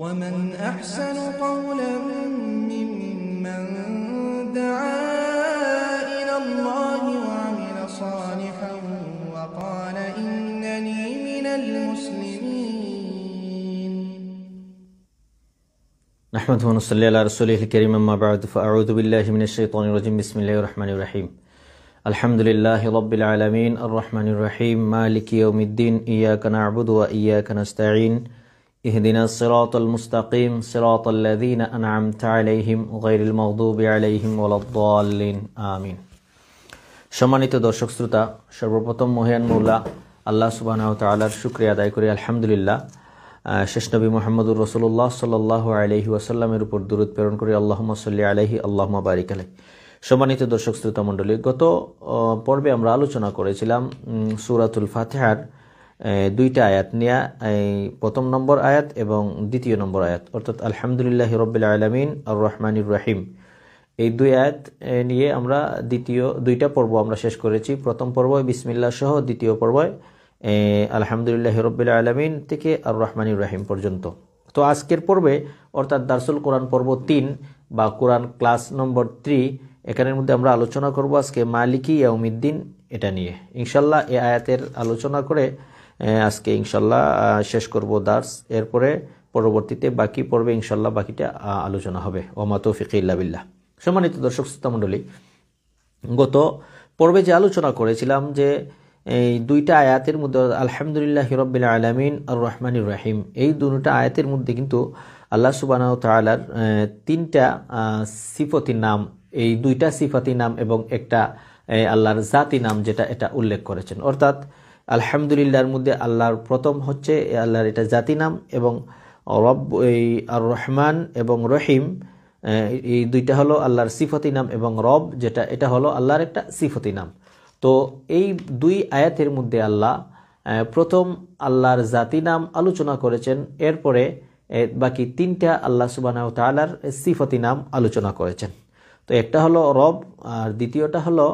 ومن أحسن قولا ممن دعا إلى الله وعمل صالحا وقال إنني من المسلمين نحمد ونصلي على رسوله الكريم أما بعد فأعوذ بالله من الشيطان الرجيم بسم الله الرحمن الرحيم الحمد لله رب العالمين الرحمن الرحيم مالك يوم الدين إياك نعبد وإياك نستعين اهدنا الصراط المستقيم صراط الذين أنعمت عليهم غير المغضوب عليهم ولا الضالين آمين সম্মানিত দর্শক শ্রোতা সর্বপ্রথম মহিয়ান মোল্লা আল্লাহ সুবাহ তালার শুক্রিয়া আদায় করি আলহামদুলিল্লাহ শেষ নবী মোহাম্মদুর রসুল্লাহ সাল্লাহ আলহি ওয়াসাল্লামের উপর দূরত প্রেরণ করি আল্লাহ সাল্লি আলহি আল্লাহ বারিক আলাই সম্মানিত দর্শক শ্রোতা মণ্ডলী গত পর্বে আমরা আলোচনা করেছিলাম সুরাতুল ফাতেহার দুইটা আয়াত নিয়া প্রথম নম্বর আয়াত এবং দ্বিতীয় নম্বর আয়াত অর্থাৎ আলহামদুলিল্লাহ রবিল আলমিন আর রহমানুর রাহিম এই দুই আয়াত নিয়ে আমরা দ্বিতীয় দুইটা পর্ব আমরা শেষ করেছি প্রথম পর্ব বিসমিল্লা সহ দ্বিতীয় পর্বয় আলহামদুলিল্লাহ রবিল আলমিন থেকে আর রহমানুর রাহিম পর্যন্ত তো আজকের পর্বে অর্থাৎ দার্সুল কোরআন পর্ব তিন বা কোরআন ক্লাস নম্বর থ্রি এখানের মধ্যে আমরা আলোচনা করব আজকে মালিকি ইয়াউমিদ্দিন এটা নিয়ে ইনশাল্লাহ এ আয়াতের আলোচনা করে হ্যাঁ, আজকে ইনশাল্লাহ শেষ করব দার্স এরপরে পরবর্তীতে বাকি পর্বে ইনশাল্লাহ বাকিটা আলোচনা হবে ওমা তৌফিক ইল্লাবিল্লাহ সম্মানিত দর্শক শ্রোতামণ্ডলী গত পর্বে যে আলোচনা করেছিলাম যে এই দুইটা আয়াতের মধ্যে আলহামদুলিল্লাহ হিরব্বিল আলমিন আর রহমানুর রাহিম এই দুটা আয়াতের মধ্যে কিন্তু আল্লাহ সুবানাহ তালার তিনটা সিফতির নাম এই দুইটা সিফাতি নাম এবং একটা আল্লাহর জাতি নাম যেটা এটা উল্লেখ করেছেন অর্থাৎ আলহামদুলিল্লাহর মধ্যে আল্লাহর প্রথম হচ্ছে আল্লাহর এটা জাতি নাম এবং রব এই আর রহমান এবং রহিম এই দুইটা হলো আল্লাহর সিফতি নাম এবং রব যেটা এটা হলো আল্লাহর একটা সিফতি নাম তো এই দুই আয়াতের মধ্যে আল্লাহ প্রথম আল্লাহর জাতি নাম আলোচনা করেছেন এরপরে বাকি তিনটা আল্লাহ সুবাহ তালার সিফতি নাম আলোচনা করেছেন তো একটা হলো রব আর দ্বিতীয়টা হলো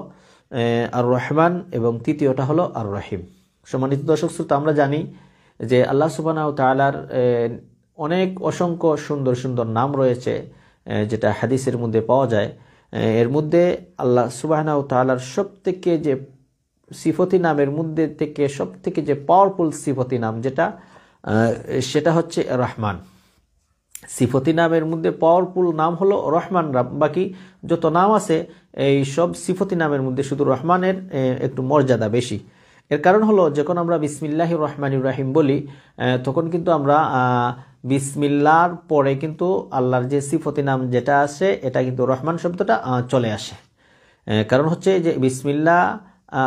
আর রহমান এবং তৃতীয়টা হলো আর রহিম সম্মানিত দর্শক শ্রোতা আমরা জানি যে আল্লাহ সুবানাউ তালার অনেক অসংখ্য সুন্দর সুন্দর নাম রয়েছে যেটা হাদিসের মধ্যে পাওয়া যায় এর মধ্যে আল্লাহ সুবাহনা তালার সব থেকে যে সিফতি নামের মধ্যে থেকে সব থেকে যে পাওয়ারফুল সিফতি নাম যেটা সেটা হচ্ছে রহমান সিফতি নামের মধ্যে পাওয়ারফুল নাম হলো রহমান রাম বাকি যত নাম আছে এই সব সিফতি নামের মধ্যে শুধু রহমানের একটু মর্যাদা বেশি এর কারণ হলো যখন আমরা বিসমিল্লাহ রহমান ইব্রাহিম বলি তখন কিন্তু আমরা বিসমিল্লার পরে কিন্তু আল্লাহর যে সিফতি নাম যেটা আসে এটা কিন্তু রহমান শব্দটা চলে আসে কারণ হচ্ছে যে বিসমিল্লা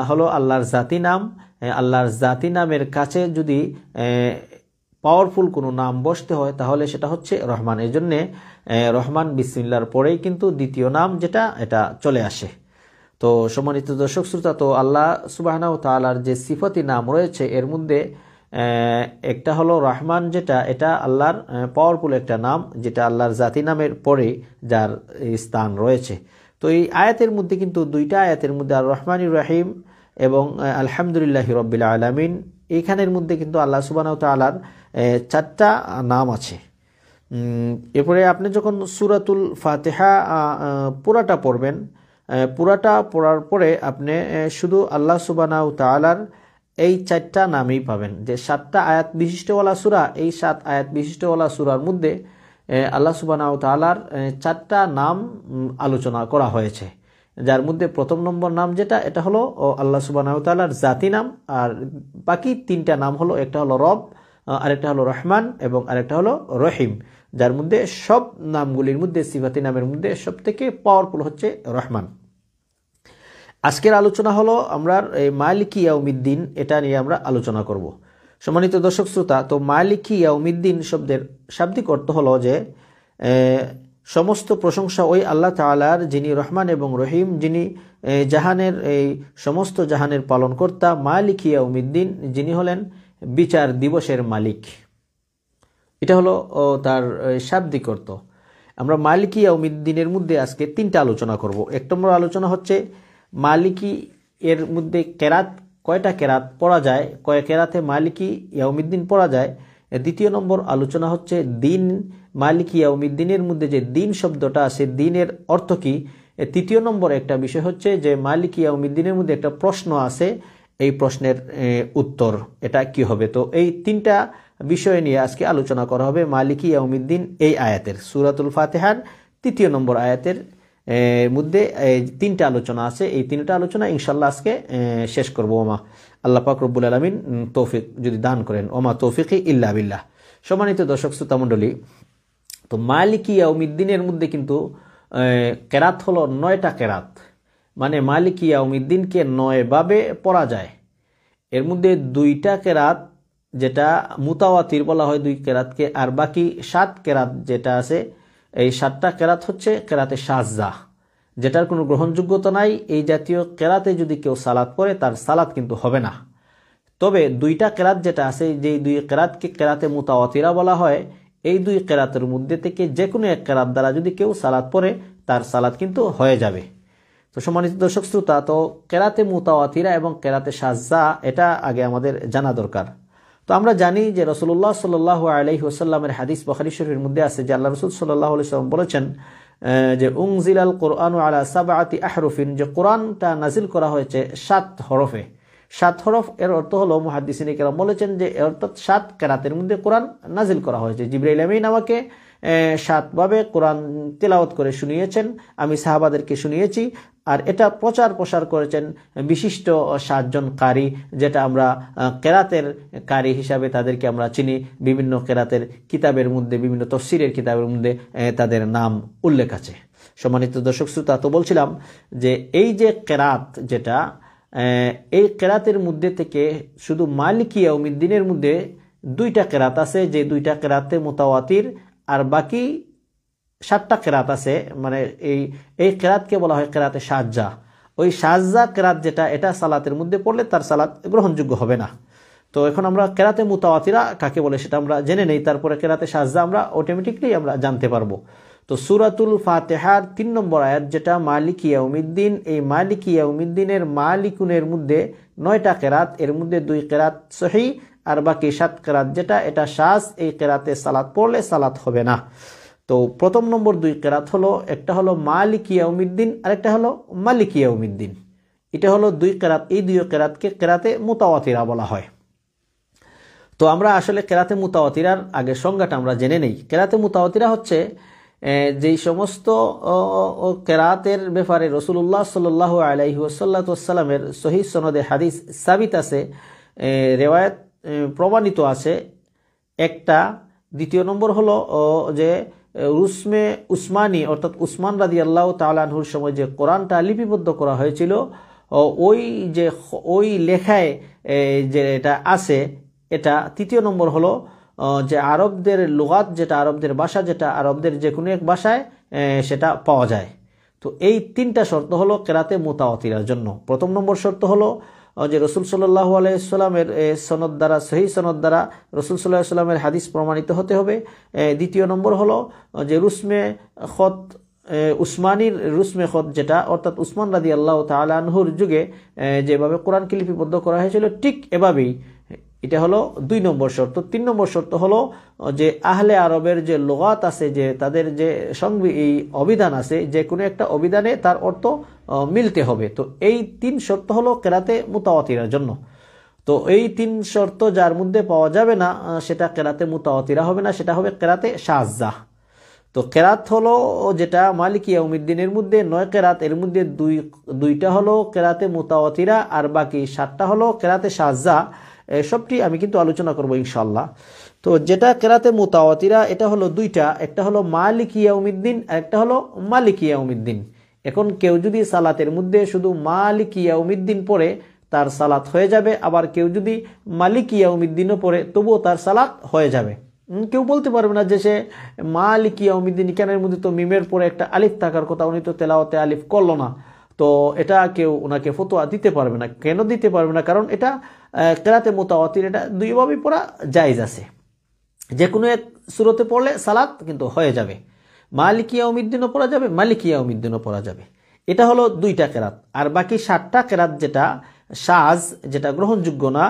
হলো আল্লাহর জাতি নাম আল্লাহর জাতি নামের কাছে যদি পাওয়ারফুল কোনো নাম বসতে হয় তাহলে সেটা হচ্ছে রহমান এই জন্যে রহমান বিসমিল্লার পরেই কিন্তু দ্বিতীয় নাম যেটা এটা চলে আসে তো সম্মানিত দর্শক শ্রোতা তো আল্লাহ সুবাহনা তালার যে সিফতি নাম রয়েছে এর মধ্যে একটা হলো রহমান যেটা এটা আল্লাহর পাওয়ারফুল একটা নাম যেটা আল্লাহর জাতি নামের পরে যার স্থান রয়েছে তো এই আয়াতের মধ্যে কিন্তু দুইটা আয়াতের মধ্যে আর রহমান রাহিম এবং আলহামদুলিল্লাহ রব্বিল আলমিন এইখানের মধ্যে কিন্তু আল্লাহ সুবাহ তালার চারটা নাম আছে এরপরে আপনি যখন সুরাতুল ফাতেহা পুরাটা পড়বেন পুরাটা পড়ার পরে আপনি শুধু আল্লাহ সুবানা তালার এই চারটা নামই পাবেন যে সাতটা আয়াত বিশিষ্টওয়ালা সুরা এই সাত আয়াত বিশিষ্টওয়ালা সুরার মধ্যে আল্লাহ সুবানা তালার চারটা নাম আলোচনা করা হয়েছে যার মধ্যে প্রথম নম্বর নাম যেটা এটা হলো আল্লাহ সুবানা তালার জাতি নাম আর বাকি তিনটা নাম হলো একটা হলো রব আরেকটা হলো রহমান এবং আরেকটা হলো রহিম যার মধ্যে সব নামগুলির মধ্যে সিফাতি নামের মধ্যে সব থেকে পাওয়ারফুল হচ্ছে রহমান আজকের আলোচনা হলো আমরা এই মালিকি ইয়াউমিদ্দিন এটা নিয়ে আমরা আলোচনা করব সম্মানিত দর্শক শ্রোতা তো মালিকি ইয়াউমিদ্দিন শব্দের শাব্দিক অর্থ হলো যে সমস্ত প্রশংসা ওই আল্লাহ তালার যিনি রহমান এবং রহিম যিনি জাহানের এই সমস্ত জাহানের পালনকর্তা মালিক ইয়াউমিদ্দিন যিনি হলেন বিচার দিবসের মালিক এটা হলো তার শাব্দিক অর্থ আমরা মালিক ইয়াউমিদ্দিনের মধ্যে আজকে তিনটা আলোচনা করব এক নম্বর আলোচনা হচ্ছে মালিকি এর মধ্যে কেরাত কয়টা কেরাত পড়া যায় কয় কেরাতে মালিকি ইয়াউমিদ্দিন পড়া যায় দ্বিতীয় নম্বর আলোচনা হচ্ছে দিন মালিকি ইয়াউমিদ্দিনের মধ্যে যে দিন শব্দটা আছে দিনের অর্থ কী তৃতীয় নম্বর একটা বিষয় হচ্ছে যে মালিক ইয়াউমিদ্দিনের মধ্যে একটা প্রশ্ন আছে এই প্রশ্নের উত্তর এটা কি হবে তো এই তিনটা বিষয় নিয়ে আজকে আলোচনা করা হবে মালিকি ইয়াউমিদ্দিন এই আয়াতের সুরাতুল ফাতেহার তৃতীয় নম্বর আয়াতের মধ্যে তিনটা আলোচনা আছে এই তিনটা আলোচনা ইনশাল্লাহ আজকে শেষ করবো ওমা আল্লাহ পাক রব্বুল আলমিন তৌফিক যদি দান করেন ওমা তৌফিক ইল্লা বিল্লাহ সম্মানিত দর্শক শ্রোতা তো মালিকিয়া উমিদ্দিনের মধ্যে কিন্তু কেরাত হলো নয়টা কেরাত মানে মালিকিয়া উমিদ্দিনকে নয়ভাবে পড়া যায় এর মধ্যে দুইটা কেরাত যেটা মুতাওয়াতির বলা হয় দুই কেরাতকে আর বাকি সাত কেরাত যেটা আছে এই সাতটা কেরাত হচ্ছে কেরাতে সাজা যেটার কোনো গ্রহণযোগ্যতা নাই এই জাতীয় কেরাতে যদি কেউ সালাত পরে তার সালাত কিন্তু হবে না তবে দুইটা কেরাত যেটা আছে যেই দুই কেরাতকে কেরাতে মুতাওয়াতিরা বলা হয় এই দুই কেরাতের মধ্যে থেকে যে কোনো এক কেরাত দ্বারা যদি কেউ সালাত পরে তার সালাত কিন্তু হয়ে যাবে তো সম্মানিত দর্শক শ্রোতা তো কেরাতে মুতাওয়াতিরা এবং কেরাতে সাজা এটা আগে আমাদের জানা দরকার তো আমরা জানি যে রসুল্লাহ সাল্লাহ আলহি ওসাল্লামের হাদিস বখারি শরীফের মধ্যে আছে যে আল্লাহ রসুল সাল্লাহ আলাইসাল্লাম বলেছেন যে উংজিলাল আল কোরআন আলা সাবাতি আহরুফিন যে কোরআনটা নাজিল করা হয়েছে সাত হরফে সাত হরফ এর অর্থ হলো মহাদিসিনী কেরাম বলেছেন যে অর্থাৎ সাত কেরাতের মধ্যে কোরআন নাজিল করা হয়েছে জিব্রাইল আমিন আমাকে সাতভাবে কোরআন তেলাওয়াত করে শুনিয়েছেন আমি সাহাবাদেরকে শুনিয়েছি আর এটা প্রচার প্রসার করেছেন বিশিষ্ট সাতজন কারি যেটা আমরা কেরাতের কারি হিসাবে তাদেরকে আমরা চিনি বিভিন্ন কেরাতের কিতাবের মধ্যে বিভিন্ন তফসিরের কিতাবের মধ্যে তাদের নাম উল্লেখ আছে সম্মানিত দর্শক শ্রোতা তো বলছিলাম যে এই যে কেরাত যেটা এই কেরাতের মধ্যে থেকে শুধু মালিকিয়া উমিদ্দিনের মধ্যে দুইটা কেরাত আছে যে দুইটা কেরাতে মোতাওয়াতির আর বাকি সাতটা কেরাত আছে মানে এই এই কেরাতকে বলা হয় কেরাতে সাজ্জা ওই সাজ্জা কেরাত যেটা এটা সালাতের মধ্যে পড়লে তার সালাত গ্রহণযোগ্য হবে না তো এখন আমরা কেরাতে মুতাওয়াতিরা কাকে বলে সেটা আমরা জেনে নেই তারপরে কেরাতে সাজদা আমরা অটোমেটিকলি আমরা জানতে পারবো তো সুরাতুল ফাতেহার তিন নম্বর আয়াত যেটা মালিক ইয়াউমিদ্দিন এই মালিক ইয়াউমিদ্দিনের মালিকুনের মধ্যে নয়টা কেরাত এর মধ্যে দুই কেরাত সহি আর বাকি সাত কেরাত যেটা এটা সাজ এই কেরাতে সালাত পড়লে সালাত হবে না তো প্রথম নম্বর দুই কেরাত হলো একটা হলো মালিক ইয়াউমিদ্দিন আরেকটা হলো মালিক ইয়াউমিদ্দিন এটা হলো দুই কেরাত এই দুই কেরাতকে কেরাতে মুতাওয়াতিরা বলা হয় তো আমরা আসলে কেরাতে মুতাওয়াতিরার আগে সংজ্ঞাটা আমরা জেনে নেই কেরাতে মুতাওয়াতিরা হচ্ছে যেই সমস্ত কেরাতের ব্যাপারে রসুল্লাহ সাল্লাহ আলাইসাল্লাতামের শহীদ সনদে হাদিস সাবিত আছে রেওয়ায়ত প্রমাণিত আছে একটা দ্বিতীয় নম্বর হলো যে রুসমে উসমানী অর্থাৎ উসমান রাজি আল্লাহ তালাহুর সময় যে কোরআনটা লিপিবদ্ধ করা হয়েছিল ওই যে ওই লেখায় যে এটা আছে এটা তৃতীয় নম্বর হলো যে আরবদের লুগাত যেটা আরবদের ভাষা যেটা আরবদের যে কোনো এক ভাষায় সেটা পাওয়া যায় তো এই তিনটা শর্ত হলো কেরাতে মোতাওয়াতিরার জন্য প্রথম নম্বর শর্ত হলো যে রসুল সাল্লাহ আলাইসাল্লামের সনদ দ্বারা সেই সনদ দ্বারা রসুল সাল্লাহ সাল্লামের হাদিস প্রমাণিত হতে হবে দ্বিতীয় নম্বর হলো যে রুসমে খত উসমানির রুসমে খত যেটা অর্থাৎ উসমান রাদি আল্লাহ তালহুর যুগে যেভাবে কোরআন লিপিবদ্ধ করা হয়েছিল ঠিক এভাবেই এটা হলো দুই নম্বর শর্ত তিন নম্বর শর্ত হলো যে আহলে আরবের যে লোগাত আছে যে তাদের যে সংবি এই অভিধান আছে যে কোনো একটা অভিধানে তার অর্থ মিলতে হবে তো এই তিন শর্ত হলো কেরাতে মোতাওয়াতিরার জন্য তো এই তিন শর্ত যার মধ্যে পাওয়া যাবে না সেটা কেরাতে মুতাওয়াতিরা হবে না সেটা হবে কেরাতে শাহজাহ তো কেরাত হলো যেটা মালিকিয়া উমিদ্দিনের মধ্যে নয় কেরাত এর মধ্যে দুই দুইটা হলো কেরাতে মুতাওয়াতিরা আর বাকি সাতটা হলো কেরাতে শাহজাহ সবটি আমি কিন্তু আলোচনা করব ইনশাল্লাহ তো যেটা কেরাতে মুতাওয়াতিরা এটা হলো দুইটা একটা হলো মালিকিয়া উমিদ্দিন আর একটা হলো মালিকিয়া উমিদ্দিন এখন কেউ যদি সালাতের মধ্যে শুধু মালিক ইয়াউমিদ্দিন পড়ে তার সালাত হয়ে যাবে আবার কেউ যদি মালিক ইয়াউমিদ্দিনও পড়ে তবুও তার সালাত হয়ে যাবে কেউ বলতে পারবে না যে সে মালিক ইয়াউমিদ্দিন কেনের মধ্যে তো মিমের পরে একটা আলিফ থাকার কথা উনি তো তেলাওতে আলিফ করলো না তো এটা কেউ ওনাকে ফতোয়া দিতে পারবে না কেন দিতে পারবে না কারণ এটা কেরাতে মোতাওয়াতির এটা দুইভাবেই পড়া জায়জ আছে যে কোনো এক সুরতে পড়লে সালাত কিন্তু হয়ে যাবে মালিক উমিদ্দিনও পড়া যাবে মালিক উমিদ্দিনও পড়া যাবে এটা হলো দুইটা কেরাত আর বাকি সাতটা কেরাত যেটা সাজ যেটা গ্রহণযোগ্য না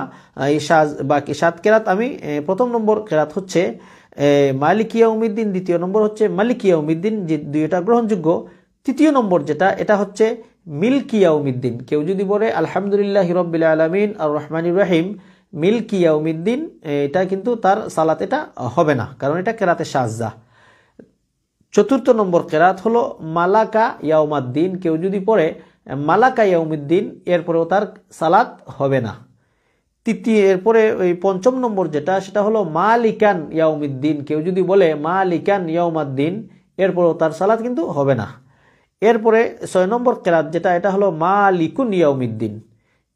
এই সাজ বাকি সাত কেরাত আমি প্রথম নম্বর কেরাত হচ্ছে মালিকিয়া উমিদ্দিন দ্বিতীয় নম্বর হচ্ছে মালিকিয়া উমিদ্দিন যে দুইটা গ্রহণযোগ্য তৃতীয় নম্বর যেটা এটা হচ্ছে মিল্কিয়া উমিদ্দিন কেউ যদি বলে আলহামদুলিল্লাহ হিরব্বিল আলমিন আর রহমান রাহিম মিল্কিয়া উমিদ্দিন এটা কিন্তু তার সালাত এটা হবে না কারণ এটা কেরাতে সাজা চতুর্থ নম্বর কেরাত হলো মালাকা ইয়াউমাদ্দিন কেউ যদি পড়ে মালাকা ইয়াউমুদ্দিন এরপরেও তার সালাত হবে না তৃতীয় এরপরে ওই পঞ্চম নম্বর যেটা সেটা হলো মালিকান ইয়াউমুদ্দিন কেউ যদি বলে মালিকান ইয়াউমাদ্দিন এরপরেও তার সালাত কিন্তু হবে না এরপরে ছয় নম্বর কেরাত যেটা এটা হলো মালিকুন ইয়াউমুদ্দিন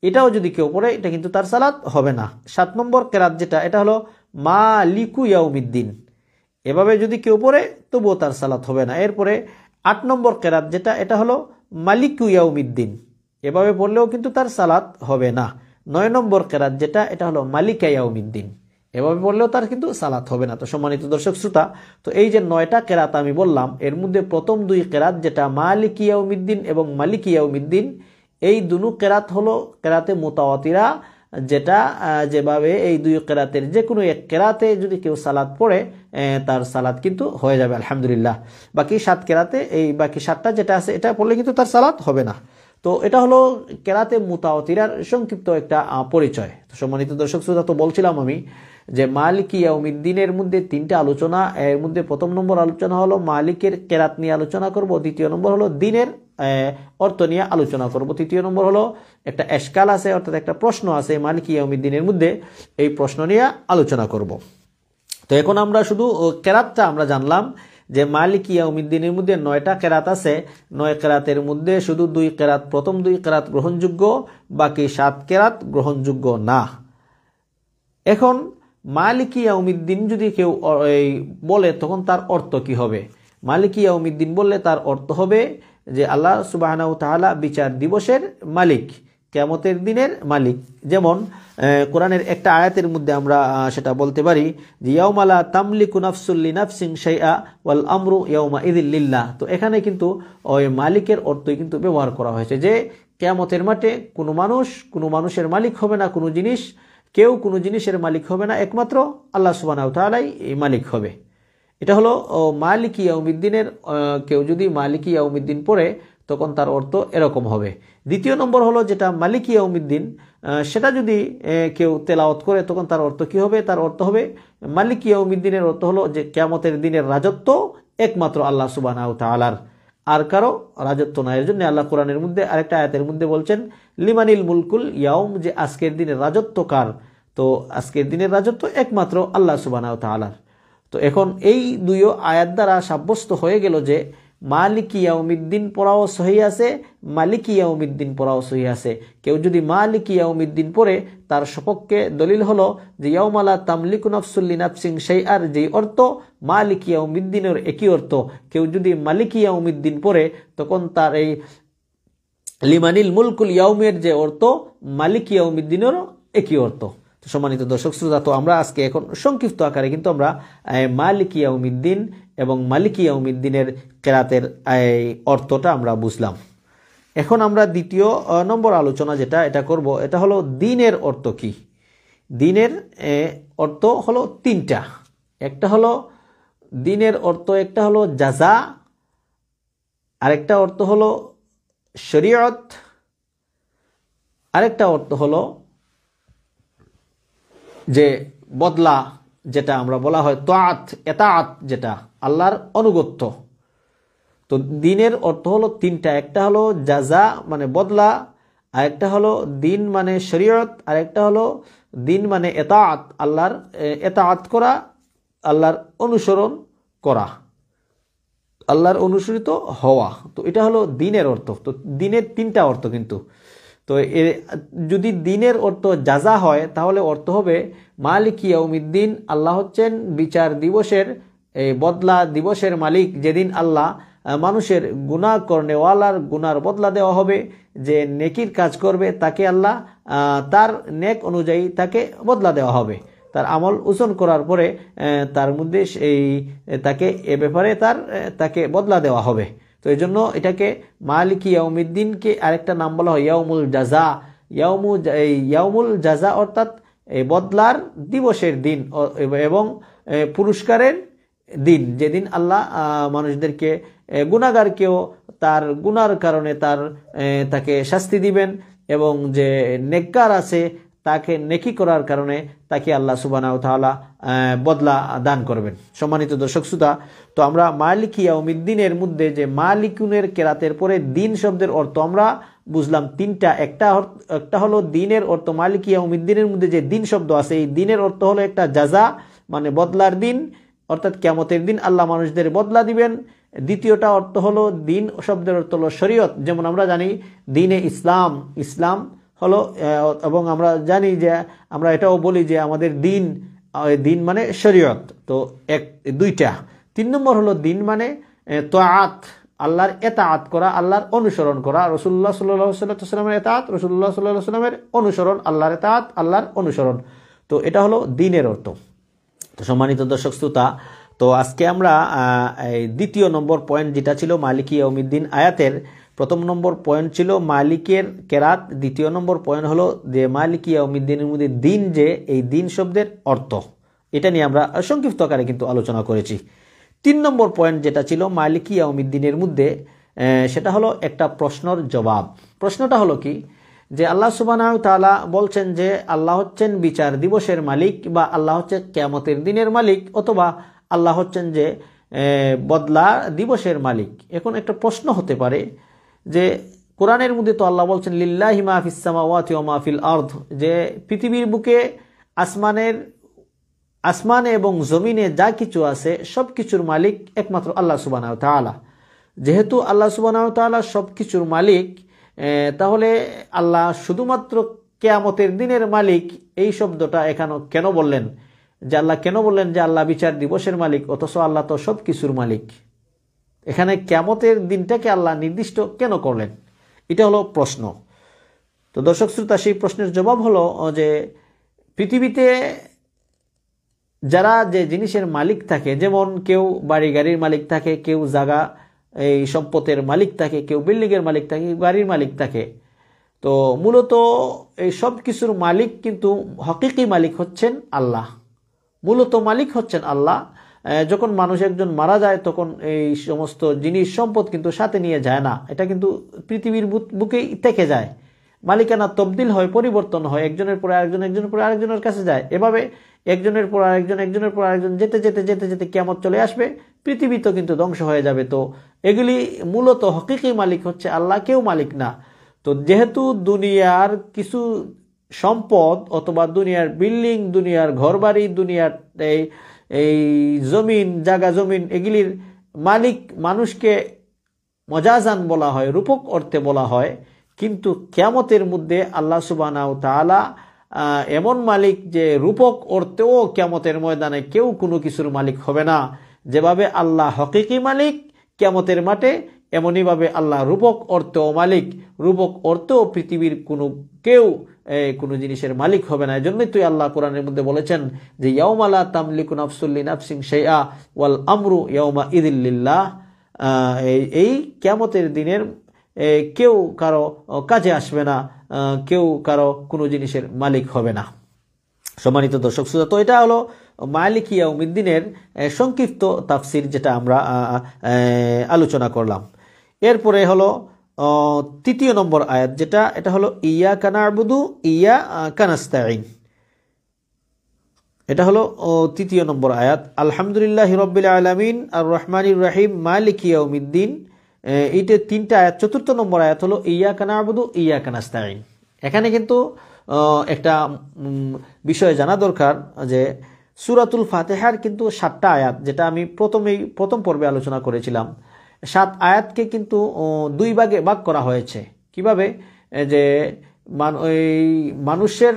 এটাও যদি কেউ পড়ে এটা কিন্তু তার সালাত হবে না সাত নম্বর কেরাত যেটা এটা হলো মালিকু ইয়াউমুদ্দিন এভাবে যদি কেউ পড়ে তবুও তার সালাত হবে না এরপরে আট নম্বর কেরাত যেটা এটা হলো মালিক ইয়াউমিদ্দিন এভাবে পড়লেও কিন্তু তার সালাত হবে না নয় নম্বর কেরাত যেটা এটা হলো মালিকা ইয়াউমিদ্দিন এভাবে পড়লেও তার কিন্তু সালাত হবে না তো সম্মানিত দর্শক শ্রোতা তো এই যে নয়টা কেরাত আমি বললাম এর মধ্যে প্রথম দুই কেরাত যেটা মালিকিয়াউমিদ্দিন এবং ইয়াউমিদ্দিন এই দুনু কেরাত হলো কেরাতে মোতাওয়াতিরা যেটা যেভাবে এই দুই কেরাতের যে কোনো এক কেরাতে যদি কেউ সালাদ পড়ে তার সালাদ কিন্তু হয়ে যাবে আলহামদুলিল্লাহ বাকি সাত কেরাতে এই বাকি সাতটা যেটা আছে এটা পড়লে কিন্তু তার সালাদ হবে না তো এটা হলো কেরাতে মুতাওতিরার সংক্ষিপ্ত একটা পরিচয় তো সম্মানিত দর্শক শ্রোতা তো বলছিলাম আমি যে মালিকিয়াউমির দিনের মধ্যে তিনটা আলোচনা এর মধ্যে প্রথম নম্বর আলোচনা হলো মালিকের কেরাত নিয়ে আলোচনা করব দ্বিতীয় নম্বর হলো দিনের অর্থ নিয়ে আলোচনা করব তৃতীয় নম্বর হলো একটা এসকাল আছে অর্থাৎ একটা প্রশ্ন আছে মালিকি দিনের মধ্যে এই প্রশ্ন নিয়ে আলোচনা করব তো এখন আমরা শুধু কেরাতটা আমরা জানলাম যে মালিক ইয়াউমিদ্দিনের মধ্যে নয়টা কেরাত আছে নয় কেরাতের মধ্যে শুধু দুই কেরাত প্রথম দুই কেরাত গ্রহণযোগ্য বাকি সাত কেরাত গ্রহণযোগ্য না এখন মালিক ইয়াউমিদ্দিন যদি কেউ এই বলে তখন তার অর্থ কি হবে মালিক ইয়াউমিদ্দিন বললে তার অর্থ হবে যে আল্লাহ সুবাহানাউ তাহালা বিচার দিবসের মালিক কেমতের দিনের মালিক যেমন কোরআনের একটা আয়াতের মধ্যে আমরা সেটা বলতে পারি যে ইয়ামালা তামলিকু নাফসুল্লি নাফসিং শাইয়া ওয়াল আমরু ইয়াউমা ইদিল্লিল্লাহ তো এখানে কিন্তু ওই মালিকের অর্থই কিন্তু ব্যবহার করা হয়েছে যে কেমতের মাঠে কোনো মানুষ কোনো মানুষের মালিক হবে না কোনো জিনিস কেউ কোনো জিনিসের মালিক হবে না একমাত্র আল্লাহ সুবাহ এই মালিক হবে এটা হলো মালিক ইয়াউমিদ্দিনের কেউ যদি মালিক ইয়াউমিদ্দিন পড়ে তখন তার অর্থ এরকম হবে দ্বিতীয় নম্বর হলো যেটা মালিক ইয়াউমিদ্দিন সেটা যদি কেউ তেলাওত করে তখন তার অর্থ কী হবে তার অর্থ হবে মালিক ইয়াউমিদ্দিনের অর্থ হলো যে কেয়ামতের দিনের রাজত্ব একমাত্র আল্লাহ সুবাহ তালার আর কারো রাজত্ব না এর জন্য আল্লাহ কোরআনের মধ্যে আরেকটা আয়াতের মধ্যে বলছেন লিমানিল মুলকুল ইয়াউম যে আজকের দিনের রাজত্ব কার তো আজকের দিনের রাজত্ব একমাত্র আল্লাহ সুবাহ আলার তো এখন এই দুইও আয়াত দ্বারা সাব্যস্ত হয়ে গেল যে মালিক ইয়াউমিদ্দিন পড়াও সহি আছে মালিক ইয়াউমিদ্দিন পড়াও সহি আছে কেউ যদি মালিক ইয়াউমিদ্দিন পড়ে তার সপক্ষে দলিল হল যে ইয়াউমালা তামলিকু নফসুল্লি নাফসিং সেই আর যেই অর্থ মালিক ইয়াউমিদ্দিনের একই অর্থ কেউ যদি মালিক ইয়াউমিদ্দিন পড়ে তখন তার এই লিমানিল মুলকুল ইয়াউমের যে অর্থ মালিক ইয়াউমিদ্দিনেরও একই অর্থ সম্মানিত দর্শক শ্রোতা তো আমরা আজকে এখন সংক্ষিপ্ত আকারে কিন্তু আমরা মালিক ইয়াউমিদ্দিন এবং মালিক ইয়াউমিদ্দিনের কেরাতের অর্থটা আমরা বুঝলাম এখন আমরা দ্বিতীয় নম্বর আলোচনা যেটা এটা করব এটা হলো দিনের অর্থ কি দিনের অর্থ হলো তিনটা একটা হলো দিনের অর্থ একটা হলো যাজা আরেকটা অর্থ হলো শরীয়ত আরেকটা অর্থ হলো যে বদলা যেটা আমরা বলা হয় তোয়াত আত যেটা আল্লাহর অনুগত্য তো দিনের অর্থ হলো তিনটা একটা হলো যাজা মানে বদলা আরেকটা হলো দিন মানে শরীয়ত আরেকটা হলো দিন মানে এতাত আল্লাহর এতাত করা আল্লাহর অনুসরণ করা আল্লাহর অনুসরিত হওয়া তো এটা হলো দিনের অর্থ তো দিনের তিনটা অর্থ কিন্তু তো এ যদি দিনের অর্থ যাজা হয় তাহলে অর্থ হবে মালিক ইয়াউমিদ্দিন আল্লাহ হচ্ছেন বিচার দিবসের বদলা দিবসের মালিক যেদিন আল্লাহ মানুষের গুণা করনেওয়ালার গুনার বদলা দেওয়া হবে যে নেকির কাজ করবে তাকে আল্লাহ তার নেক অনুযায়ী তাকে বদলা দেওয়া হবে তার আমল উচন করার পরে তার মধ্যে সেই তাকে এ ব্যাপারে তার তাকে বদলা দেওয়া হবে তো এই জন্য এটাকে মালিক ইয়াউমিদ্দিনকে আরেকটা নাম বলা হয় ইয়াউমুল জাজা ইয়াউমু ইয়াউমুল জাজা অর্থাৎ বদলার দিবসের দিন এবং পুরস্কারের দিন যেদিন আল্লাহ মানুষদেরকে গুণাগারকেও তার গুনার কারণে তার তাকে শাস্তি দিবেন এবং যে নেককার আছে তাকে নেকি করার কারণে তাকে আল্লাহ সুবানা তাহলা বদলা দান করবেন সম্মানিত দর্শক শ্রোতা তো আমরা মালিকিয়া উমিদ্দিনের মধ্যে যে মালিকুনের কেরাতের পরে দিন শব্দের অর্থ আমরা বুঝলাম তিনটা একটা একটা হলো দিনের অর্থ মালিকিয়া উমিদ্দিনের মধ্যে যে দিন শব্দ আছে এই দিনের অর্থ হলো একটা যাজা মানে বদলার দিন অর্থাৎ কেমতের দিন আল্লাহ মানুষদের বদলা দিবেন দ্বিতীয়টা অর্থ হলো দিন শব্দের অর্থ হলো শরীয়ত যেমন আমরা জানি দিনে ইসলাম ইসলাম হলো এবং আমরা জানি যে আমরা এটাও বলি যে আমাদের দিন দিন মানে শরীয়ত তো এক দুইটা তিন নম্বর হলো দিন মানে তোয়াত আল্লাহর এতাআত করা আল্লাহর অনুসরণ করা রসুল্লাহ সাল্লাহ সাল্লামের এতাআত রসুল্লাহ সাল্লাহ সাল্লামের অনুসরণ আল্লাহর এতাআত আল্লাহর অনুসরণ তো এটা হলো দিনের অর্থ তো সম্মানিত দর্শক শ্রোতা তো আজকে আমরা দ্বিতীয় নম্বর পয়েন্ট যেটা ছিল মালিকী অমিদ্দিন আয়াতের প্রথম নম্বর পয়েন্ট ছিল মালিকের কেরাত দ্বিতীয় নম্বর পয়েন্ট হলো যে মালিক ইয়াউমিদ্দিনের মধ্যে দিন যে এই দিন শব্দের অর্থ এটা নিয়ে আমরা সংক্ষিপ্ত আকারে কিন্তু আলোচনা করেছি তিন নম্বর পয়েন্ট যেটা ছিল মালিক ইয়াউমিদ্দিনের মধ্যে সেটা হলো একটা প্রশ্নর জবাব প্রশ্নটা হলো কি যে আল্লাহ সুবানাউ তালা বলছেন যে আল্লাহ হচ্ছেন বিচার দিবসের মালিক বা আল্লাহ হচ্ছে ক্যামতের দিনের মালিক অথবা আল্লাহ হচ্ছেন যে বদলা দিবসের মালিক এখন একটা প্রশ্ন হতে পারে যে কোরআনের মধ্যে তো আল্লাহ বলছেন লিল্লাহি মাহফিসামাওয়াতি ও মাহফিল আর্ধ যে পৃথিবীর বুকে আসমানের আসমানে এবং জমিনে যা কিছু আছে সব কিছুর মালিক একমাত্র আল্লাহ সুবানাহ তালা যেহেতু আল্লাহ সুবানাও তালা সব কিছুর মালিক তাহলে আল্লাহ শুধুমাত্র কেয়ামতের দিনের মালিক এই শব্দটা এখানে কেন বললেন যে আল্লাহ কেন বললেন যে আল্লাহ বিচার দিবসের মালিক অথচ আল্লাহ তো সব কিছুর মালিক এখানে ক্যামতের দিনটাকে আল্লাহ নির্দিষ্ট কেন করলেন এটা হলো প্রশ্ন তো দর্শক শ্রোতা সেই প্রশ্নের জবাব হলো যে পৃথিবীতে যারা যে জিনিসের মালিক থাকে যেমন কেউ বাড়ি গাড়ির মালিক থাকে কেউ জাগা এই সম্পদের মালিক থাকে কেউ বিল্ডিংয়ের মালিক থাকে গাড়ির মালিক থাকে তো মূলত এই সব কিছুর মালিক কিন্তু হকিকি মালিক হচ্ছেন আল্লাহ মূলত মালিক হচ্ছেন আল্লাহ যখন মানুষ একজন মারা যায় তখন এই সমস্ত জিনিস সম্পদ কিন্তু সাথে নিয়ে যায় না এটা কিন্তু পৃথিবীর বুকেই থেকে যায় মালিকানা তবদিল হয় পরিবর্তন হয় একজনের পর আরেকজন একজনের পর আরেকজনের কাছে যায় এভাবে একজনের পর আরেকজন একজনের পর আরেকজন যেতে যেতে যেতে যেতে কেমন চলে আসবে পৃথিবী তো কিন্তু ধ্বংস হয়ে যাবে তো এগুলি মূলত হকিকি মালিক হচ্ছে আল্লাহ কেউ মালিক না তো যেহেতু দুনিয়ার কিছু সম্পদ অথবা দুনিয়ার বিল্ডিং দুনিয়ার ঘরবাড়ি দুনিয়ার এই এই জমিন জাগা জমিন এগুলির মালিক মানুষকে মজাজান বলা হয় রূপক অর্থে বলা হয় কিন্তু ক্যামতের মধ্যে আল্লাহ সুবাহ তালা এমন মালিক যে রূপক অর্থেও ক্যামতের ময়দানে কেউ কোনো কিছুর মালিক হবে না যেভাবে আল্লাহ হকিকি মালিক ক্যামতের মাঠে এমনইভাবে আল্লাহ রূপক অর্থ মালিক রূপক অর্থ পৃথিবীর কোনো কেউ কোনো জিনিসের মালিক হবে না এজন্যই তুই আল্লাহ কোরআনের মধ্যে বলেছেন যে ইয়ামালা তামলিকুন আফসুল্লিন আফসিং শেয়া ওয়াল আমরু ইয়াউমা ইদিল্লিল্লাহ এই ক্যামতের দিনের কেউ কারো কাজে আসবে না কেউ কারো কোনো জিনিসের মালিক হবে না সম্মানিত দর্শক শ্রোতা তো এটা হলো মালিকিয়া উমিদ্দিনের সংক্ষিপ্ত তাফসির যেটা আমরা আলোচনা করলাম এরপরে হলো তৃতীয় নম্বর আয়াত যেটা এটা হলো ইয়া কানাবুদু ইয়া কানাস্তাইন এটা হলো তৃতীয় নম্বর আয়াত আলহামদুলিল্লাহ হিরবিল আলমিন আর রহমানির রাহিম মালিক ইয়াউমিদ্দিন এইটা তিনটা আয়াত চতুর্থ নম্বর আয়াত হলো ইয়া কানাবুদু ইয়া কানাস্তাইন এখানে কিন্তু একটা বিষয় জানা দরকার যে সুরাতুল ফাতেহার কিন্তু সাতটা আয়াত যেটা আমি প্রথমেই প্রথম পর্বে আলোচনা করেছিলাম সাত আয়াতকে কিন্তু দুই ভাগে ভাগ করা হয়েছে কিভাবে যে ওই মানুষের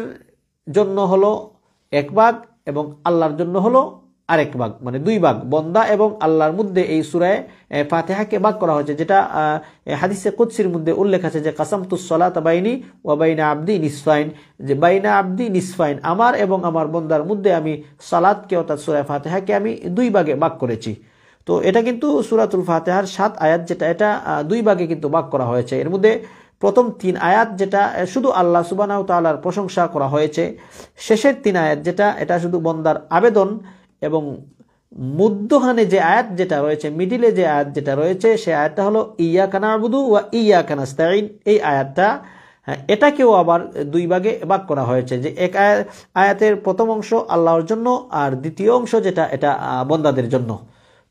জন্য হলো এক ভাগ এবং আল্লাহর জন্য হলো আরেক ভাগ মানে দুই ভাগ বন্দা এবং আল্লাহর মধ্যে এই সুরায় ফাতেহাকে ভাগ করা হয়েছে যেটা হাদিসে কুৎসির মধ্যে উল্লেখ আছে যে কাসাম তুসলাত বাইনি ও বাইনা আব্দি নিসফাইন যে বাইনা আব্দি নিসফাইন আমার এবং আমার বন্দার মধ্যে আমি সালাদকে অর্থাৎ সুরায় ফাতেহাকে আমি দুই ভাগে ভাগ করেছি তো এটা কিন্তু সুরাতুল ফাতেহার সাত আয়াত যেটা এটা দুই ভাগে কিন্তু বাক করা হয়েছে এর মধ্যে প্রথম তিন আয়াত যেটা শুধু আল্লাহ সুবানাউ তালার প্রশংসা করা হয়েছে শেষের তিন আয়াত যেটা এটা শুধু বন্দার আবেদন এবং মুদ্দহানে যে আয়াত যেটা রয়েছে মিডিলে যে আয়াত যেটা রয়েছে সে আয়াতটা হলো ইয়া কানা আবুদু ওয়া ইয়া কানাস্তাইন এই আয়াতটা হ্যাঁ, এটাকেও আবার দুই ভাগে ভাগ করা হয়েছে যে এক আয়াতের প্রথম অংশ আল্লাহর জন্য আর দ্বিতীয় অংশ যেটা এটা বন্দাদের জন্য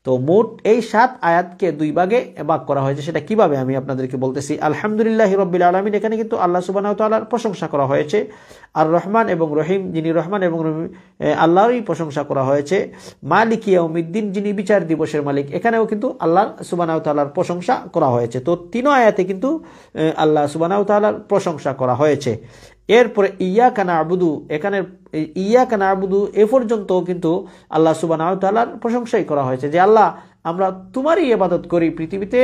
তো মোট এই সাত আয়াতকে দুই ভাগে বাক করা হয়েছে সেটা কিভাবে আমি আপনাদেরকে বলতেছি আলহামদুলিল্লাহ হিরব্বিল আলমিন এখানে কিন্তু আল্লাহ সুবাহতালার প্রশংসা করা হয়েছে আর রহমান এবং রহিম যিনি রহমান এবং আল্লাহরই প্রশংসা করা হয়েছে মালিক ইয়াউমিদ্দিন যিনি বিচার দিবসের মালিক এখানেও কিন্তু আল্লাহ সুবাহতালার প্রশংসা করা হয়েছে তো তিনও আয়াতে কিন্তু আল্লাহ সুবাহতালার প্রশংসা করা হয়েছে এরপরে ইয়া কানা আবুদু এখানে ইয়া কানা আবুদু এ পর্যন্ত কিন্তু আল্লাহ সুবাহ তাল্লার প্রশংসাই করা হয়েছে যে আল্লাহ আমরা তোমারই এবাদত করি পৃথিবীতে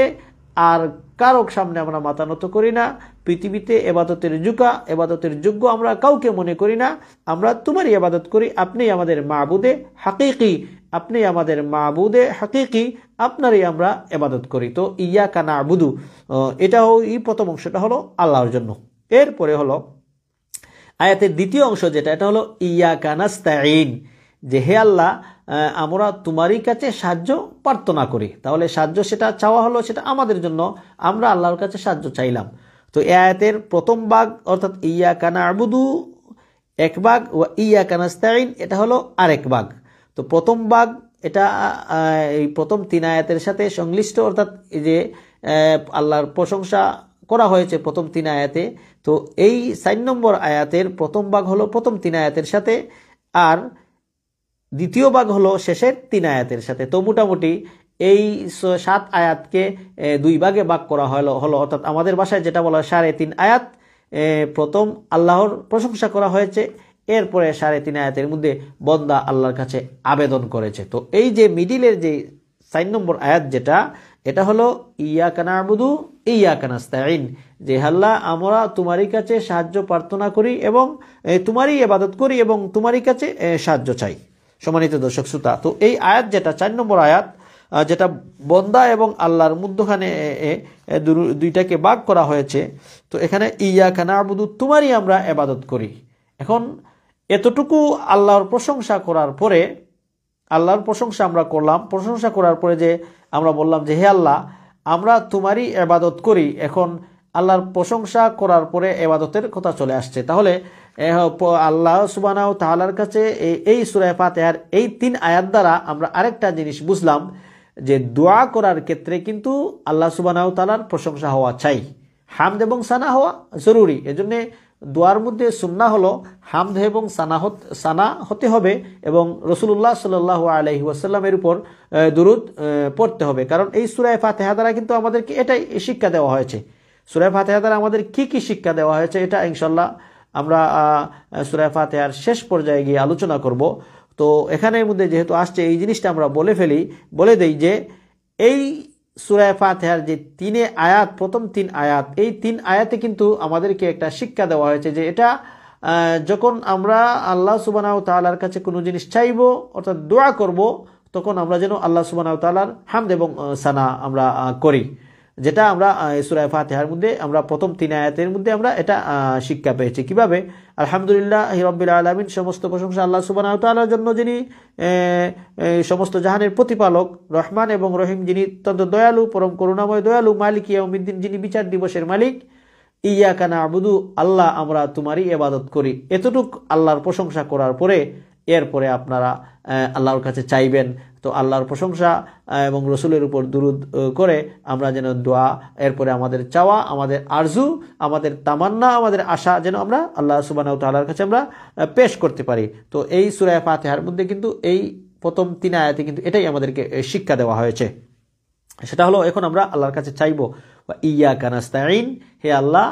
আর কারক সামনে আমরা মাথা নত করি না পৃথিবীতে এবাদতের যুগা এবাদতের যোগ্য আমরা কাউকে মনে করি না আমরা তোমারই এবাদত করি আপনি আমাদের মাহবুদে হাকিকি আপনি আমাদের মাহবুদে হাকিকি আপনারই আমরা এবাদত করি তো ইয়া কানা আবুদু এটাও এই প্রথম অংশটা হলো আল্লাহর জন্য এরপরে হলো আয়াতের দ্বিতীয় অংশ যেটা এটা হলো ইয়া কানাস্তাইন যে হে আল্লাহ আমরা তোমারই কাছে সাহায্য প্রার্থনা করি তাহলে সাহায্য সেটা চাওয়া হলো সেটা আমাদের জন্য আমরা আল্লাহর কাছে সাহায্য চাইলাম তো এ আয়াতের প্রথম ভাগ অর্থাৎ ইয়া কানা আবুদু এক ভাগ ও ইয়া কানাস্তাইন এটা হলো আরেক ভাগ তো প্রথম ভাগ এটা এই প্রথম তিন আয়াতের সাথে সংশ্লিষ্ট অর্থাৎ যে আল্লাহর প্রশংসা করা হয়েছে প্রথম তিন আয়াতে তো এই সাইন নম্বর আয়াতের প্রথম ভাগ হলো প্রথম তিন আয়াতের সাথে আর দ্বিতীয় ভাগ হলো শেষের তিন আয়াতের সাথে তো মোটামুটি এই সাত আয়াতকে দুই ভাগে ভাগ করা হলো হলো অর্থাৎ আমাদের বাসায় যেটা বলা হয় সাড়ে তিন আয়াত প্রথম আল্লাহর প্রশংসা করা হয়েছে এরপরে সাড়ে তিন আয়াতের মধ্যে বন্দা আল্লাহর কাছে আবেদন করেছে তো এই যে মিডিলের যে সাইন নম্বর আয়াত যেটা এটা হলো ইয়া কানাবুদু ইয়া কানাস্তাইন যে আল্লাহ আমরা তোমারই কাছে সাহায্য প্রার্থনা করি এবং তোমারই এবাদত করি এবং তোমারই কাছে সাহায্য চাই সমানিত দর্শক শ্রোতা তো এই আয়াত যেটা চার নম্বর আয়াত যেটা বন্দা এবং আল্লাহর মধ্যখানে দুইটাকে বাগ করা হয়েছে তো এখানে ইয়া খানা আবুদু তোমারই আমরা এবাদত করি এখন এতটুকু আল্লাহর প্রশংসা করার পরে আল্লাহর প্রশংসা আমরা করলাম প্রশংসা করার পরে যে আমরা বললাম যে হে আল্লাহ আমরা তোমারই এবাদত করি এখন আল্লাহর প্রশংসা করার পরে এবাদতের কথা চলে আসছে তাহলে আল্লাহ সুবানাও তাহলার কাছে এই সুরায় ফাতেহার এই তিন আয়াত দ্বারা আমরা আরেকটা জিনিস বুঝলাম যে দোয়া করার ক্ষেত্রে কিন্তু আল্লাহ সুবানাও তালার প্রশংসা হওয়া চাই হামদ এবং সানা হওয়া জরুরি এজন্যে দোয়ার মধ্যে সুন্না হলো হামদ এবং সানাহত সানা হতে হবে এবং রসুল্লাহ সাল্লাহ আলহি আসাল্লামের উপর দুরুদ পড়তে হবে কারণ এই সুরায় ফাতেহা দ্বারা কিন্তু আমাদেরকে এটাই শিক্ষা দেওয়া হয়েছে সুরায় ফাতেহা দ্বারা আমাদের কি কি শিক্ষা দেওয়া হয়েছে এটা ইনশাল্লাহ আমরা সুরায় ফাতেহার শেষ পর্যায়ে গিয়ে আলোচনা করব তো এখানের মধ্যে যেহেতু আসছে এই জিনিসটা আমরা বলে ফেলি বলে দেই যে এই সুরায় ফাতেহার যে তিনে আয়াত প্রথম তিন আয়াত এই তিন আয়াতে কিন্তু আমাদেরকে একটা শিক্ষা দেওয়া হয়েছে যে এটা যখন আমরা আল্লাহ সুবানাউ তালার কাছে কোনো জিনিস চাইব অর্থাৎ দোয়া করব তখন আমরা যেন আল্লাহ সুবানাউ তালার হামদ এবং সানা আমরা করি যেটা আমরা সুরায় ফাতেহার মধ্যে আমরা প্রথম তিন আয়াতের মধ্যে আমরা এটা শিক্ষা পেয়েছি কিভাবে আলহামদুলিল্লাহ হিরব্বিল আলমিন সমস্ত প্রশংসা আল্লাহ সুবাহ তালার জন্য যিনি সমস্ত জাহানের প্রতিপালক রহমান এবং রহিম যিনি অত্যন্ত দয়ালু পরম করুণাময় দয়ালু মালিক ইয়াউমিদ্দিন যিনি বিচার দিবসের মালিক ইয়া কানা আবুদু আল্লাহ আমরা তোমারই এবাদত করি এতটুক আল্লাহর প্রশংসা করার পরে এরপরে আপনারা আল্লাহর কাছে চাইবেন তো আল্লাহর প্রশংসা এবং রসুলের উপর দুরুদ করে আমরা যেন দোয়া এরপরে আমাদের চাওয়া আমাদের আরজু আমাদের তামান্না আমাদের আশা যেন আমরা আল্লাহ সুবানাউ তাল্লাহার কাছে আমরা পেশ করতে পারি তো এই সুরায় ফাতেহার মধ্যে কিন্তু এই প্রথম তিন আয়াতে কিন্তু এটাই আমাদেরকে শিক্ষা দেওয়া হয়েছে সেটা হলো এখন আমরা আল্লাহর কাছে চাইব ইয়া কানাস্তাইন হে আল্লাহ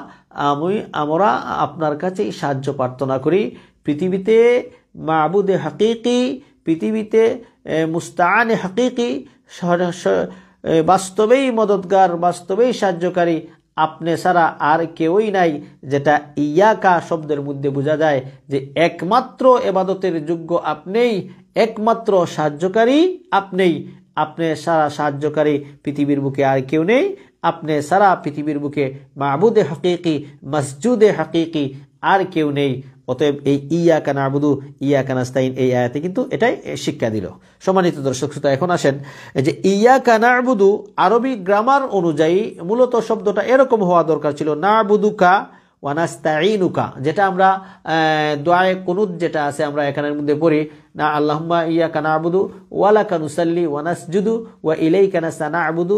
আমি আমরা আপনার কাছেই সাহায্য প্রার্থনা করি পৃথিবীতে মাহবুদে হাকিকি পৃথিবীতে মুস্তান হাকিকি বাস্তবেই মদতগার বাস্তবেই সাহায্যকারী আপনি ছাড়া আর কেউই নাই যেটা ইয়াকা শব্দের মধ্যে বোঝা যায় যে একমাত্র এবাদতের যোগ্য আপনিই একমাত্র সাহায্যকারী আপনিই আপনি সারা সাহায্যকারী পৃথিবীর বুকে আর কেউ নেই আপনি সারা পৃথিবীর বুকে মাহবুদে হাকিকি মসজুদে হাকিকি আর কেউ নেই অতএব এই ইয়া কানা আবুদু ইয়া কানাস্তাইন এই আয়াতে কিন্তু এটাই শিক্ষা দিল সম্মানিত দর্শক শ্রোতা এখন আসেন যে ইয়া কানা আবুদু আরবি গ্রামার অনুযায়ী মূলত শব্দটা এরকম হওয়া দরকার ছিল না বুদুকা ওয়ানাস্তাইনুকা যেটা আমরা দোয়ায় কুনুদ যেটা আছে আমরা এখানের মধ্যে পড়ি না আল্লাহম্মা ইয়া কানা আবুদু ওয়ালা কানুসাল্লি জুদু ওয়া ইলাই কানাস্তানা আবুদু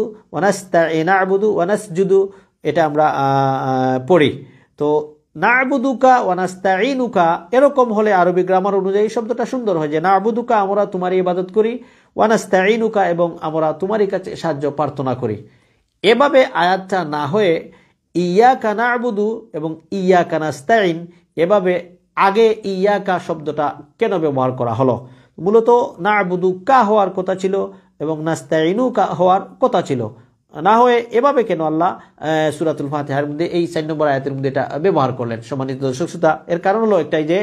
এনা আবুদু জুদু এটা আমরা পড়ি তো নাবুদুকা ওয়ানাস্তাইনুকা এরকম হলে আরবি গ্রামার অনুযায়ী শব্দটা সুন্দর হয় যে নাবুদুকা আমরা তোমারই ইবাদত করি ওয়ানাস্তাইনুকা এবং আমরা তোমারই কাছে সাহায্য প্রার্থনা করি এভাবে আয়াতটা না হয়ে ইয়া কানা আবুদু এবং ইয়া কানাস্তাইন এভাবে আগে ইয়া কা শব্দটা কেন ব্যবহার করা হলো মূলত নাবুদু কা হওয়ার কথা ছিল এবং নাস্তাইনু কা হওয়ার কথা ছিল না হয়ে এভাবে কেন আল্লাহ সুরাতুল ফাতেহার মধ্যে এই চার নম্বর আয়াতের মধ্যে এটা ব্যবহার করলেন সম্মানিত দর্শক শ্রোতা এর কারণ হলো একটাই যে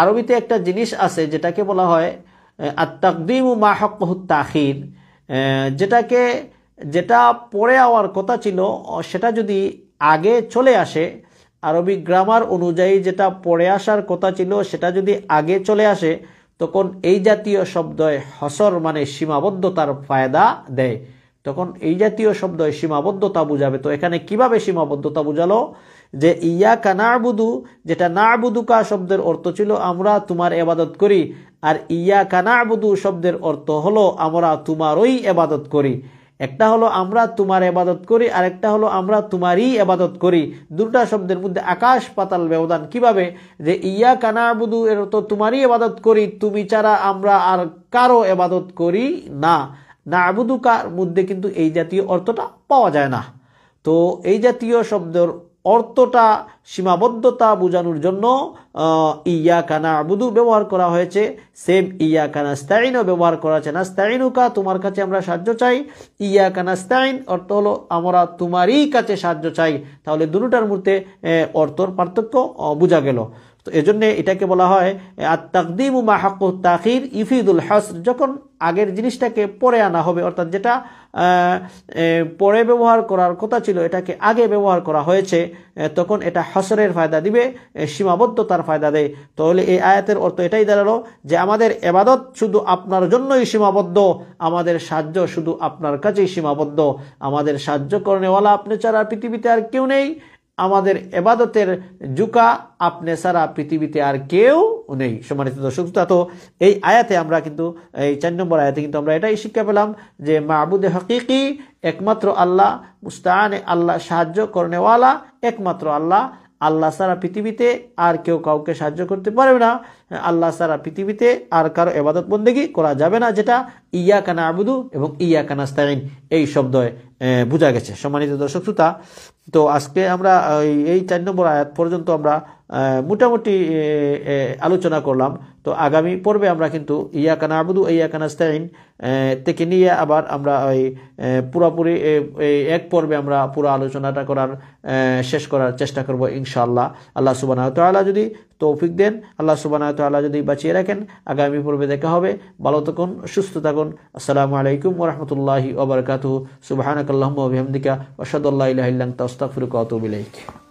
আরবিতে একটা জিনিস আছে যেটাকে বলা হয় আত্মাকদিম মা হক তাহিন যেটাকে যেটা পরে আওয়ার কথা ছিল সেটা যদি আগে চলে আসে আরবি গ্রামার অনুযায়ী যেটা পরে আসার কথা ছিল সেটা যদি আগে চলে আসে তখন এই জাতীয় শব্দয় হসর মানে সীমাবদ্ধতার ফায়দা দেয় তখন এই জাতীয় শব্দ সীমাবদ্ধতা বুঝাবে তো এখানে কিভাবে সীমাবদ্ধতা বুঝালো যে ইয়া কানাবুদু যেটা নাবুদুকা শব্দের অর্থ ছিল আমরা তোমার এবাদত করি আর ইয়া কানাবুদু শব্দের অর্থ হলো আমরা তোমারই এবাদত করি একটা হলো আমরা তোমার এবাদত করি আর একটা হলো আমরা তোমারই এবাদত করি দুটা শব্দের মধ্যে আকাশ পাতাল ব্যবধান কিভাবে যে ইয়া কানাবুদু এর তো তোমারই এবাদত করি তুমি ছাড়া আমরা আর কারো এবাদত করি না না আবুদু কার মধ্যে কিন্তু এই জাতীয় অর্থটা পাওয়া যায় না তো এই জাতীয় শব্দের অর্থটা সীমাবদ্ধতা বোঝানোর জন্য ইয়া কানা আবুদু ব্যবহার করা হয়েছে সেম ইয়া কানা স্তাইনও ব্যবহার করা হয়েছে না স্তাইনুকা তোমার কাছে আমরা সাহায্য চাই ইয়া কানা স্তাইন অর্থ হলো আমরা তোমারই কাছে সাহায্য চাই তাহলে দুটার মধ্যে অর্থর পার্থক্য বোঝা গেল তো এজন্য এটাকে বলা হয় আর তাকদিম মা হাক্কু তাকির ইফিদুল হাসর যখন আগের জিনিসটাকে পরে আনা হবে অর্থাৎ যেটা পরে ব্যবহার করার কথা ছিল এটাকে আগে ব্যবহার করা হয়েছে তখন এটা হসরের ফায়দা দিবে সীমাবদ্ধতার ফায়দা দেয় তাহলে এই আয়াতের অর্থ এটাই দাঁড়ালো যে আমাদের এবাদত শুধু আপনার জন্যই সীমাবদ্ধ আমাদের সাহায্য শুধু আপনার কাছেই সীমাবদ্ধ আমাদের সাহায্য করণেওয়ালা আপনি ছাড়া পৃথিবীতে আর কেউ নেই আমাদের এবাদতের জুকা আপনি সারা পৃথিবীতে আর কেউ নেই সম্মানিত দর্শক তো এই আয়াতে আমরা কিন্তু এই চার নম্বর আয়াতে কিন্তু আমরা এটাই শিক্ষা পেলাম যে মাহবুদে হকিকি একমাত্র আল্লাহ মুস্তায়নে আল্লাহ সাহায্য করণেওয়ালা একমাত্র আল্লাহ আল্লাহ সারা পৃথিবীতে আর কেউ কাউকে সাহায্য করতে পারবে না আল্লাহ সারা পৃথিবীতে আর কারো এবাদত বন্দেগী করা যাবে না যেটা ইয়া কানা আবুদু এবং ইয়া স্তাইন এই শব্দয় বোঝা গেছে সম্মানিত দর্শক শ্রোতা তো আজকে আমরা এই চার নম্বর আয়াত পর্যন্ত আমরা মোটামুটি আলোচনা করলাম তো আগামী পর্বে আমরা কিন্তু ইয়া কানা আবুদু ইয়া কানাস্তাইন থেকে নিয়ে আবার আমরা ওই পুরাপুরি এক পর্বে আমরা পুরো আলোচনাটা করার শেষ করার চেষ্টা করব ইনশাআল্লাহ আল্লাহ সুবাহ তাল্লাহ যদি তৌফিক দেন আল্লাহ সুবাহ তাল্লাহ যদি বাঁচিয়ে রাখেন আগামী পর্বে দেখা হবে ভালো থাকুন সুস্থ থাকুন আসসালামু আলাইকুম ওরহমতুল্লাহি ওবরকাতু সুবাহানকাল্লাহমদিকা ওসাদুল্লাহ ইহিল্লাং তাস্তাফরুকাতুবিলাইক